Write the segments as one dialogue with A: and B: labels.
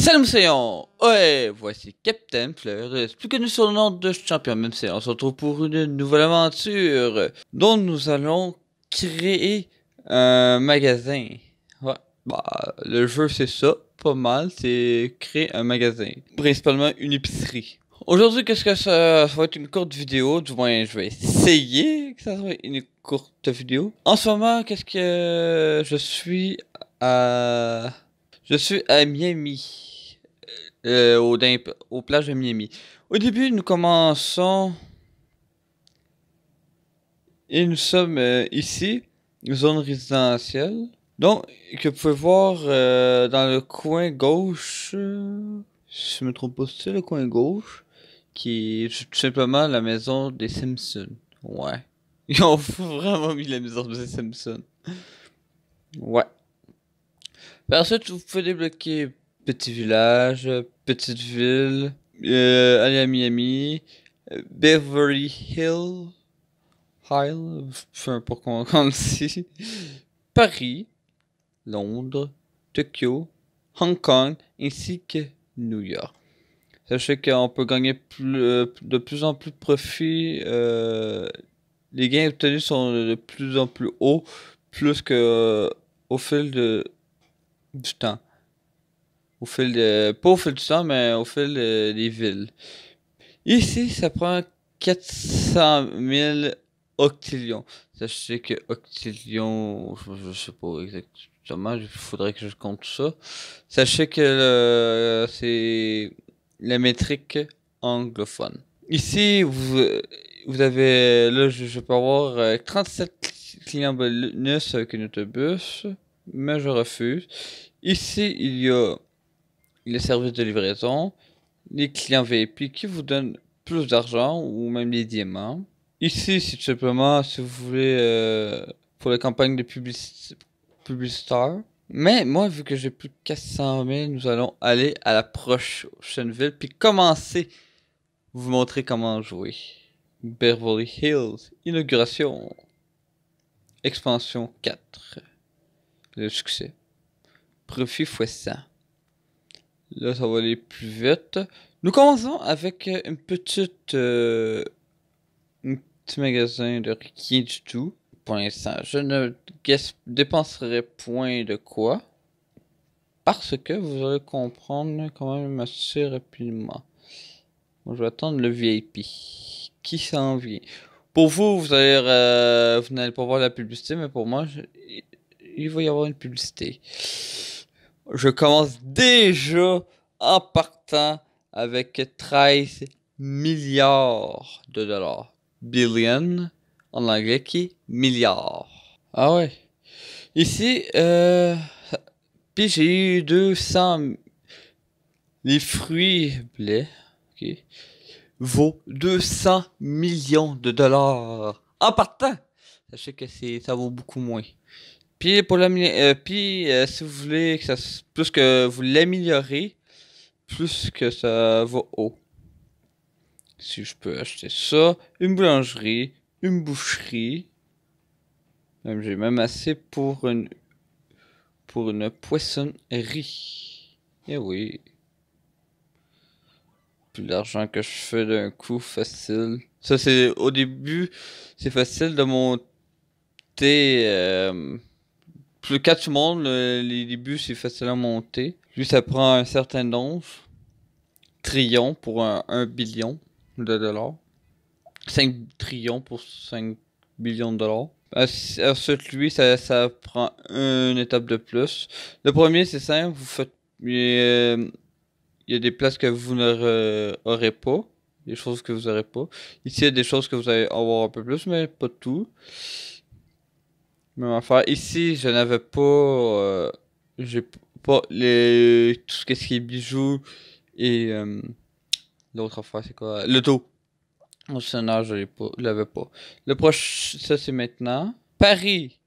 A: Salut Ouais, voici Captain Fleur, plus connu sur le nom de Champion Même si On se retrouve pour une nouvelle aventure dont nous allons créer un magasin. Ouais, bah, le jeu c'est ça, pas mal, c'est créer un magasin. Principalement une épicerie. Aujourd'hui, qu'est-ce que ça, ça va être une courte vidéo, du moins je vais essayer que ça soit une courte vidéo. En ce moment, qu'est-ce que je suis à... Je suis à Miami euh, au au plage de Miami. Au début, nous commençons et nous sommes euh, ici, zone résidentielle. Donc, que vous pouvez voir euh, dans le coin gauche, je me trompe pas, c'est le coin gauche, qui est tout simplement la maison des Simpsons. Ouais. Ils ont vraiment mis la maison des Simpsons. Ouais. Par ensuite, vous pouvez débloquer petit village, petite ville, euh, aller à Miami, euh, Beverly Hill, Hill, pour qu'on Paris, Londres, Tokyo, Hong Kong ainsi que New York. Sachez qu'on peut gagner euh, de plus en plus de profits. les gains obtenus sont de plus en plus hauts, plus qu'au fil de, du temps au fil de, pas au fil du temps, mais au fil euh, des villes. Ici, ça prend 400 000 octillions. Sachez que octillions, je, sais pas exactement, il faudrait que je compte ça. Sachez que c'est la métrique anglophone. Ici, vous, vous avez, là, je, peux avoir 37 euh, clients bonus avec un autobus, mais je refuse. Ici, il y a les services de livraison, les clients VIP qui vous donnent plus d'argent ou même les diamants. Ici, c'est simplement si vous voulez euh, pour les campagnes de publicité publicitaire. Mais moi, vu que j'ai plus de 400 000, nous allons aller à la prochaine ville puis commencer vous montrer comment jouer. Beverly Hills, inauguration, expansion 4. Le succès. Profit x 100. Là, ça va aller plus vite. Nous commençons avec une petite. Euh, un petit magasin de rien du tout. Pour l'instant, je ne dépenserai point de quoi. Parce que vous allez comprendre quand même assez rapidement. je vais attendre le VIP. Qui s'en vient Pour vous, vous allez, euh, vous n'allez pas voir la publicité, mais pour moi, il va y avoir une publicité je commence déjà en partant avec 13 milliards de dollars. Billion en anglais qui est milliard. Ah ouais. Ici, euh, j'ai eu 200. Les fruits blés, ok, vaut 200 millions de dollars en partant. Sachez que c'est, ça vaut beaucoup moins. Puis, pour euh, puis euh, si vous voulez que ça plus que vous l'améliorez, plus que ça vaut haut. Si je peux acheter ça, une boulangerie, une boucherie. même J'ai même assez pour une pour une poissonnerie. Eh oui. Plus d'argent que je fais d'un coup facile. Ça c'est au début, c'est facile de monter. Euh, le 4 monde, le, les débuts, c'est facile à monter. Lui, ça prend un certain nombre. Trillion pour un, billion de dollars. 5 trillions pour 5 billions de dollars. Ensuite, lui, ça, ça prend une étape de plus. Le premier, c'est simple. Vous faites. Il y a des places que vous n'aurez pas. Des choses que vous n'aurez pas. Ici, il y a des choses que vous allez avoir un peu plus, mais pas tout. Même affaire. Ici, je n'avais pas. Euh, j'ai pas les, tout ce qui est bijoux et. Euh, l'autre fois c'est quoi Le dos. Mon scénario, je ne l'avais pas. Le proche, ça c'est maintenant. Paris.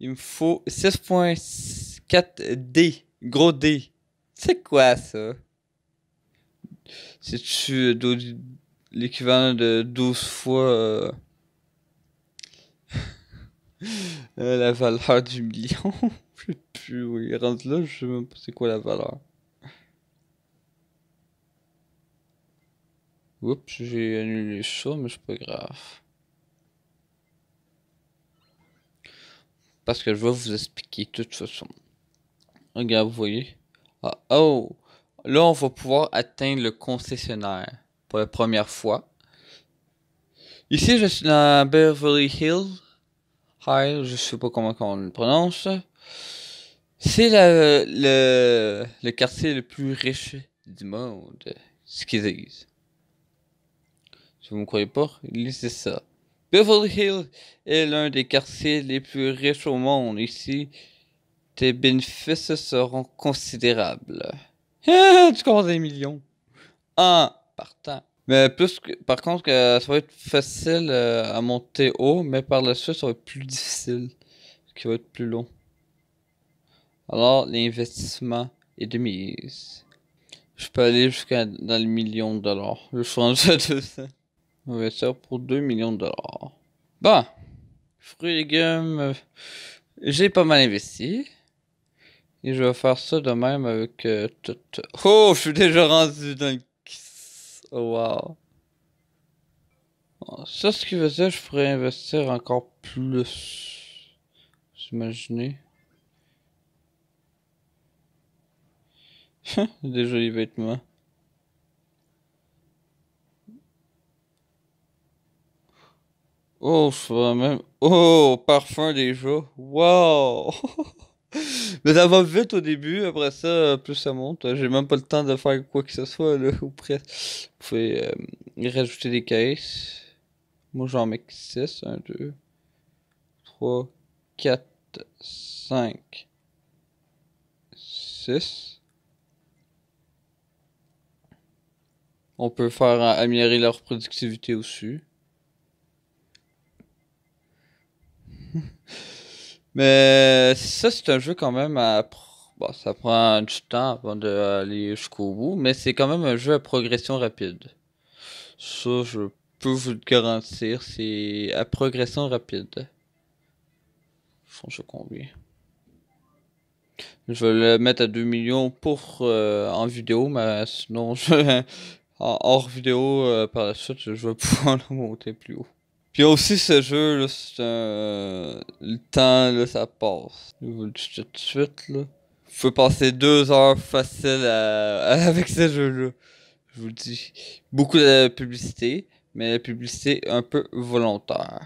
A: Il me faut 6.4D. Gros D. C'est quoi ça C'est-tu euh, l'équivalent de 12 fois. Euh, la valeur du million. je sais plus, oui. rentre là, je sais même pas c'est quoi la valeur. Oups, j'ai annulé ça, mais c'est pas grave. Parce que je vais vous expliquer toute façon. Regarde, vous voyez. Ah, oh! Là, on va pouvoir atteindre le concessionnaire pour la première fois. Ici, je suis dans Beverly Hills. Hi, je sais pas comment on le prononce. C'est le, le quartier le plus riche du monde, ce qu'ils disent. Si vous me croyez pas, lisez ça. Beverly Hills est l'un des quartiers les plus riches au monde. Ici, tes bénéfices seront considérables. tu à des millions un partant mais plus que, par contre, que ça va être facile euh, à monter haut, mais par la suite, ça va être plus difficile, ce qui va être plus long. Alors, l'investissement est de mise. Je peux aller jusqu'à dans le million de dollars. Je changer de ça. On va ça pour 2 millions de dollars. Bon. Fruits et légumes. Euh, j'ai pas mal investi. Et je vais faire ça de même avec euh, tout. Oh, je suis déjà rendu dans le Oh, wow. Ah, ça, ce qui veut dire je pourrais investir encore plus. Vous imaginez? Des jolis vêtements. Oh, je ferais même... Oh, parfum déjà. Wow! Mais ça va vite au début, après ça, euh, plus ça monte. J'ai même pas le temps de faire quoi que ce soit, là, ou presque. Vous pouvez euh, rajouter des caisses. Moi, j'en mets 6. 1, 2, 3, 4, 5, 6. On peut faire euh, améliorer leur productivité aussi. Mais ça, c'est un jeu quand même à. ça prend du temps avant d'aller jusqu'au bout, mais c'est quand même un jeu à progression rapide. Ça, je peux vous le garantir, c'est à progression rapide. je combien Je vais le mettre à 2 millions pour euh, en vidéo, mais sinon, je, hors vidéo, euh, par la suite, je vais pouvoir le monter plus haut. Puis aussi, ce jeu, là, c'est un. Le temps, là, ça passe. Je vous le dis tout de suite, là. faut passer deux heures faciles avec ce jeu-là. Je vous le dis. Beaucoup de publicité, mais la publicité un peu volontaire.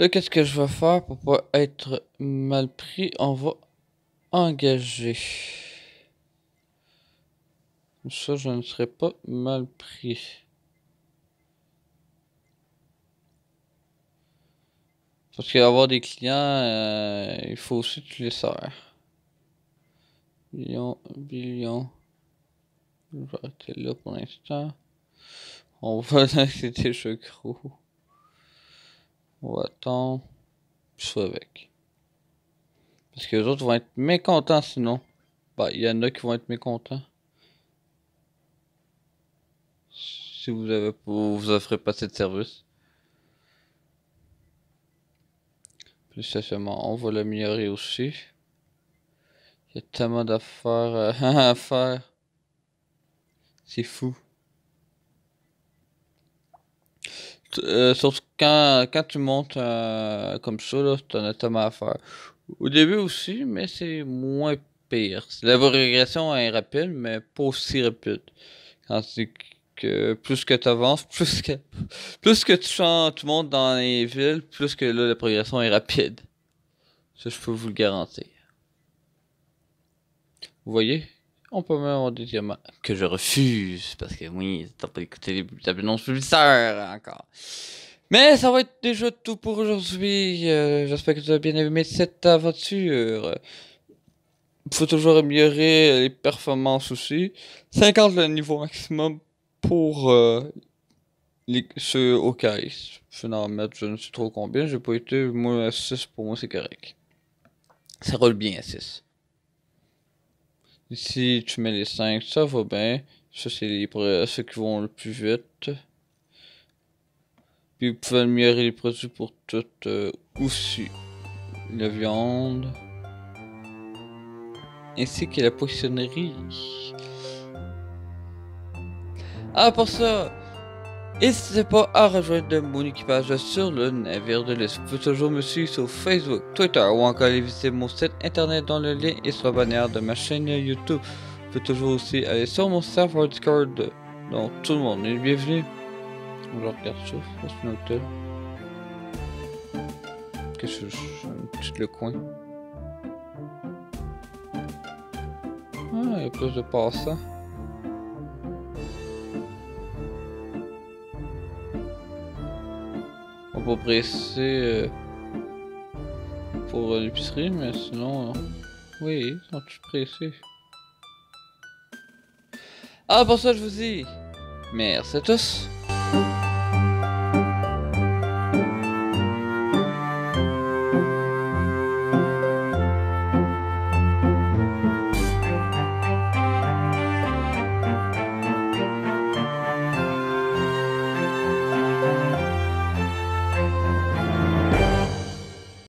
A: Là, qu'est-ce que je vais faire pour pas être mal pris? On va engager. Comme ça, je ne serai pas mal pris. Parce qu'avoir des clients, euh, il faut aussi que tu les sers. Billion, billion. Je vais arrêter là pour l'instant. On va accepter je crois. On va attendre. Soit avec. Parce que les autres vont être mécontents sinon. Bah, il y en a qui vont être mécontents. Si vous avez vous offrez pas cette service. on va l'améliorer aussi. Il y a tellement d'affaires euh, à faire. C'est fou. Euh, sauf quand, quand tu montes euh, comme ça, tu t'en as tellement à faire. Au début aussi, mais c'est moins pire. La régression est rapide, mais pas aussi rapide. Quand tu que plus que tu avances, plus que plus que tu, le monde dans les villes, plus que la progression est rapide. Ça, je peux vous le garantir. Vous voyez? On peut même avoir des diamants. Que je refuse, parce que oui, t'as pas écouté les, non plus encore. Mais ça va être déjà tout pour aujourd'hui. Euh, j'espère que vous as bien aimé cette aventure. Faut toujours améliorer les performances aussi. 50 le niveau maximum pour euh, ceux au carré, Je vais en je ne sais trop combien, j'ai pas été. Moi, à 6, pour moi, c'est correct. Ça roule bien à 6. Ici, tu mets les 5, ça va bien. Ça, c'est les ceux qui vont le plus vite. Puis, vous pouvez améliorer les produits pour tout euh, aussi. La viande. Ainsi que la poissonnerie. Ah, pour ça, n'hésitez pas à rejoindre mon équipage sur le navire de l'Est. Vous pouvez toujours me suivre sur Facebook, Twitter ou encore aller visiter mon site internet dans le lien et sur la bannière de ma chaîne YouTube. Vous pouvez toujours aussi aller sur mon serveur Discord dont tout le monde est bienvenu. Je regarde ça, je quest que que je, je, le coin. Ah, il y a plus de passants. pressé euh, pour euh, l'épicerie, mais sinon... Euh, oui, sont pressé. Ah, pour ça, je vous dis... Merci à tous.